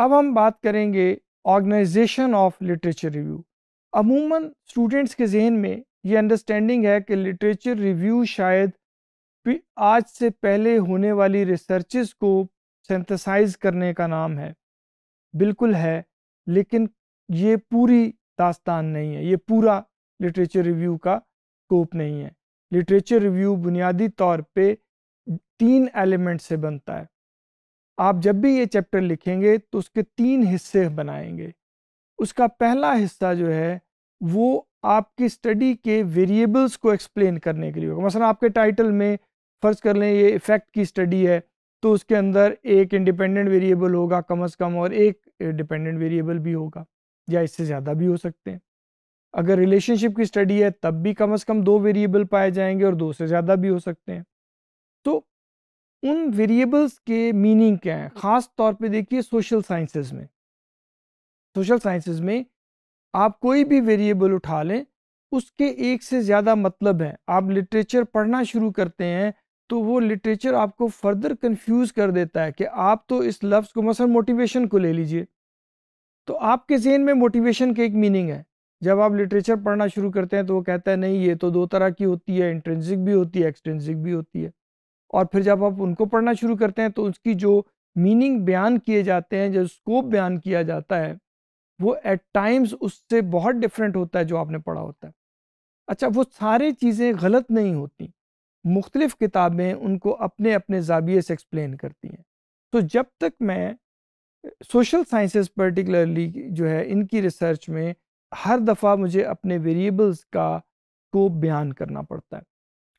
अब हम बात करेंगे ऑर्गेनाइजेशन ऑफ लिटरेचर रिव्यू अमूमन स्टूडेंट्स के जहन में ये अंडरस्टैंडिंग है कि लिटरेचर रिव्यू शायद आज से पहले होने वाली रिसर्चेस को सेंथसाइज करने का नाम है बिल्कुल है लेकिन ये पूरी दास्तान नहीं है ये पूरा लिटरेचर रिव्यू का स्कोप नहीं है लिटरेचर रिव्यू बुनियादी तौर पे तीन एलिमेंट से बनता है आप जब भी ये चैप्टर लिखेंगे तो उसके तीन हिस्से बनाएंगे उसका पहला हिस्सा जो है वो आपकी स्टडी के वेरिएबल्स को एक्सप्लेन करने के लिए होगा मसलन आपके टाइटल में फ़र्ज़ कर लें ये इफ़ेक्ट की स्टडी है तो उसके अंदर एक इंडिपेंडेंट वेरिएबल होगा कम अज़ कम और एक डिपेंडेंट वेरिएबल भी होगा या इससे ज़्यादा भी हो सकते हैं अगर रिलेशनशिप की स्टडी है तब भी कम अज़ कम दो वेरिएबल पाए जाएंगे और दो से ज़्यादा भी हो सकते हैं उन वेरिएबल्स के मीनिंग क्या हैं ख़ास तौर पे देखिए सोशल साइंसेस में सोशल साइंसेस में आप कोई भी वेरिएबल उठा लें उसके एक से ज़्यादा मतलब हैं आप लिटरेचर पढ़ना शुरू करते हैं तो वो लिटरेचर आपको फर्दर कंफ्यूज कर देता है कि आप तो इस लफ्ज़ को मसल मोटिवेशन को ले लीजिए तो आपके जहन में मोटिवेशन के एक मीनिंग है जब आप लिटरेचर पढ़ना शुरू करते हैं तो वो कहता है नहीं ये तो दो तरह की होती है इंट्रेंसिक भी होती है एक्सटेंसिक भी होती है और फिर जब आप उनको पढ़ना शुरू करते हैं तो उसकी जो मीनिंग बयान किए जाते हैं जो स्कोप बयान किया जाता है वो एट टाइम्स उससे बहुत डिफरेंट होता है जो आपने पढ़ा होता है अच्छा वो सारी चीज़ें गलत नहीं होती मुख्तलिफ़ किताबें उनको अपने अपने जाबिये से एक्सप्लेन करती हैं तो जब तक मैं सोशल साइंसेस पर्टिकुलरली जो है इनकी रिसर्च में हर दफ़ा मुझे अपने वेरिएबल्स का को बयान करना पड़ता है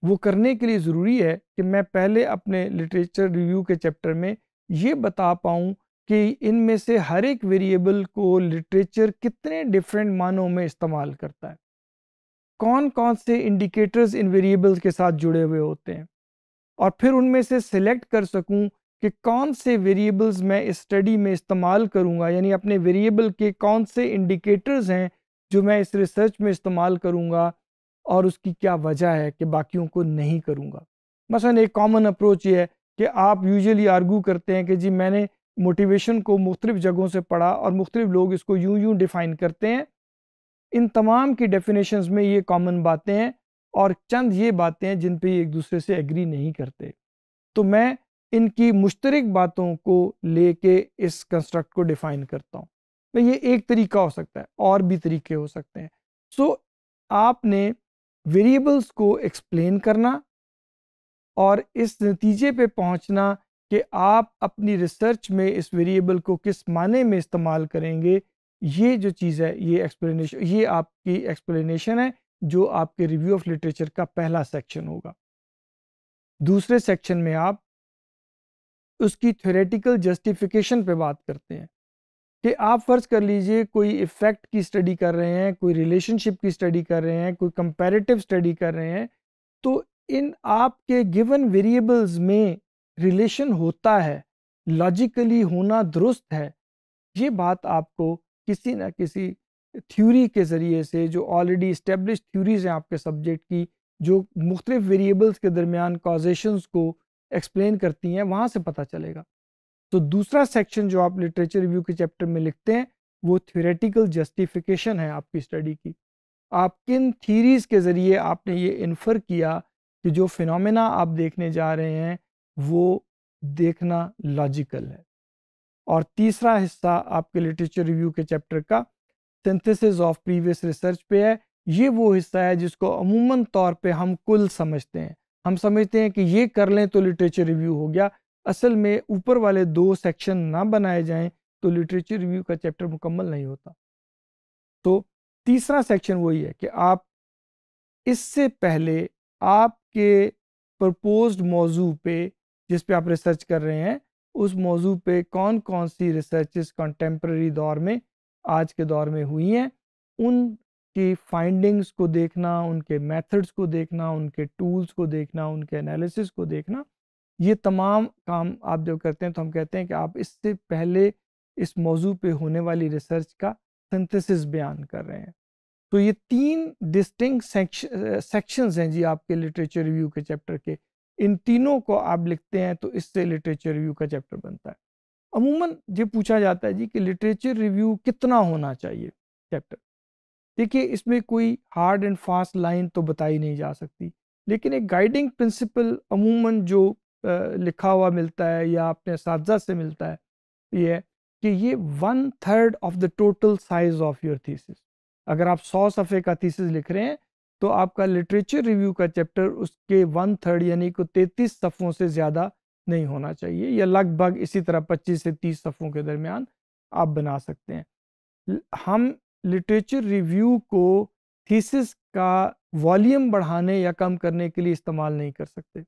वो करने के लिए ज़रूरी है कि मैं पहले अपने लिटरेचर रिव्यू के चैप्टर में ये बता पाऊँ कि इनमें से हर एक वेरिएबल को लिटरेचर कितने डिफरेंट मानों में इस्तेमाल करता है कौन कौन से इंडिकेटर्स इन वेरिएबल्स के साथ जुड़े हुए होते हैं और फिर उनमें से सिलेक्ट कर सकूं कि कौन से वेरिएबल्स मैं इस स्टडी में इस्तेमाल करूंगा यानी अपने वेरिएबल के कौन से इंडिकेटर्स हैं जो मैं इस रिसर्च में इस्तेमाल करूंगा और उसकी क्या वजह है कि बाकियों को नहीं करूँगा मसलन एक कॉमन अप्रोच ये है कि आप यूजुअली आर्गू करते हैं कि जी मैंने मोटिवेशन को मुख्तलिफ़ जगहों से पढ़ा और मुख्तलिफ लोग इसको यूं यूं डिफ़ाइन करते हैं इन तमाम की डेफिनेशंस में ये कॉमन बातें हैं और चंद ये बातें हैं जिन पे एक दूसरे से एग्री नहीं करते तो मैं इनकी मुश्तरक बातों को लेके इस कंस्ट्रक्ट को डिफ़ाइन करता हूँ तो ये एक तरीका हो सकता है और भी तरीके हो सकते हैं सो आपने वेरिएबल्स को एक्सप्लेन करना और इस नतीजे पे पहुंचना कि आप अपनी रिसर्च में इस वेरिएबल को किस माने में इस्तेमाल करेंगे ये जो चीज़ है ये एक्सप्लेनेशन ये आपकी एक्सप्लेनेशन है जो आपके रिव्यू ऑफ लिटरेचर का पहला सेक्शन होगा दूसरे सेक्शन में आप उसकी थ्योरेटिकल जस्टिफिकेशन पे बात करते हैं कि आप फ़र्ज़ कर लीजिए कोई इफ़ेक्ट की स्टडी कर रहे हैं कोई रिलेशनशिप की स्टडी कर रहे हैं कोई कंपेरेटिव स्टडी कर रहे हैं तो इन आपके गिवन वेरिएबल्स में रिलेशन होता है लॉजिकली होना दुरुस्त है ये बात आपको किसी ना किसी थ्योरी के ज़रिए से जो ऑलरेडी इस्टेब्लिश थ्योरीज हैं आपके सब्जेक्ट की जो मुख्तलिफ वेरिएबल्स के दरमियान कॉजेशंस को एक्सप्लेन करती हैं वहाँ से पता चलेगा तो दूसरा सेक्शन जो आप लिटरेचर रिव्यू के चैप्टर में लिखते हैं वो थ्योरेटिकल जस्टिफिकेशन है आपकी स्टडी की आप किन थीरीज के ज़रिए आपने ये इन्फर किया कि जो फिनोमेना आप देखने जा रहे हैं वो देखना लॉजिकल है और तीसरा हिस्सा आपके लिटरेचर रिव्यू के चैप्टर का सिंथेसिस ऑफ प्रीवियस रिसर्च पे है ये वो हिस्सा है जिसको अमूमन तौर पे हम कुल समझते हैं हम समझते हैं कि ये कर लें तो लिटरेचर रिव्यू हो गया असल में ऊपर वाले दो सेक्शन ना बनाए जाएं तो लिटरेचर रिव्यू का चैप्टर मुकम्मल नहीं होता तो तीसरा सेक्शन वही है कि आप इससे पहले आपके प्रपोज्ड मौजू पे जिस पे आप रिसर्च कर रहे हैं उस मौजू पे कौन कौन सी रिसर्चेस कंटेम्प्रेरी दौर में आज के दौर में हुई हैं उनकी फाइंडिंग्स को देखना उनके मेथड्स को देखना उनके टूल्स को देखना उनके एनालिसिस को देखना ये तमाम काम आप जब करते हैं तो हम कहते हैं कि आप इससे पहले इस मौजू पे होने वाली रिसर्च का सिंथेसिस बयान कर रहे हैं तो ये तीन डिस्टिंग सेक्शंस हैं जी आपके लिटरेचर रिव्यू के चैप्टर के इन तीनों को आप लिखते हैं तो इससे लिटरेचर रिव्यू का चैप्टर बनता है अमूमन ये पूछा जाता है जी कि लिटरेचर रिव्यू कितना होना चाहिए चैप्टर देखिए इसमें कोई हार्ड एंड फास्ट लाइन तो बताई नहीं जा सकती लेकिन एक गाइडिंग प्रिंसिपल अमूमन जो लिखा हुआ मिलता है या अपने साजा से मिलता है ये कि ये one third of the total size of your thesis अगर आप सौ सफ़े का थीसिस लिख रहे हैं तो आपका लिटरेचर रिव्यू का चैप्टर उसके वन थर्ड यानी को तैतीस सफ़ों से ज़्यादा नहीं होना चाहिए या लगभग इसी तरह पच्चीस से तीस सफ़ों के दरमियान आप बना सकते हैं हम लिटरेचर रिव्यू को थीसिस का वॉल्यूम बढ़ाने या कम करने के लिए इस्तेमाल नहीं कर सकते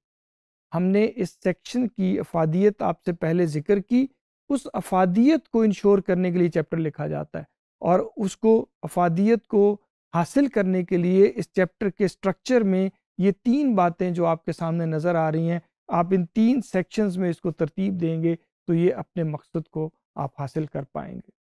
हमने इस सेक्शन की अफादियत आपसे पहले जिक्र की उस अफादियत को इंश्योर करने के लिए चैप्टर लिखा जाता है और उसको अफादियत को हासिल करने के लिए इस चैप्टर के स्ट्रक्चर में ये तीन बातें जो आपके सामने नज़र आ रही हैं आप इन तीन सेक्शंस में इसको तरतीब देंगे तो ये अपने मकसद को आप हासिल कर पाएंगे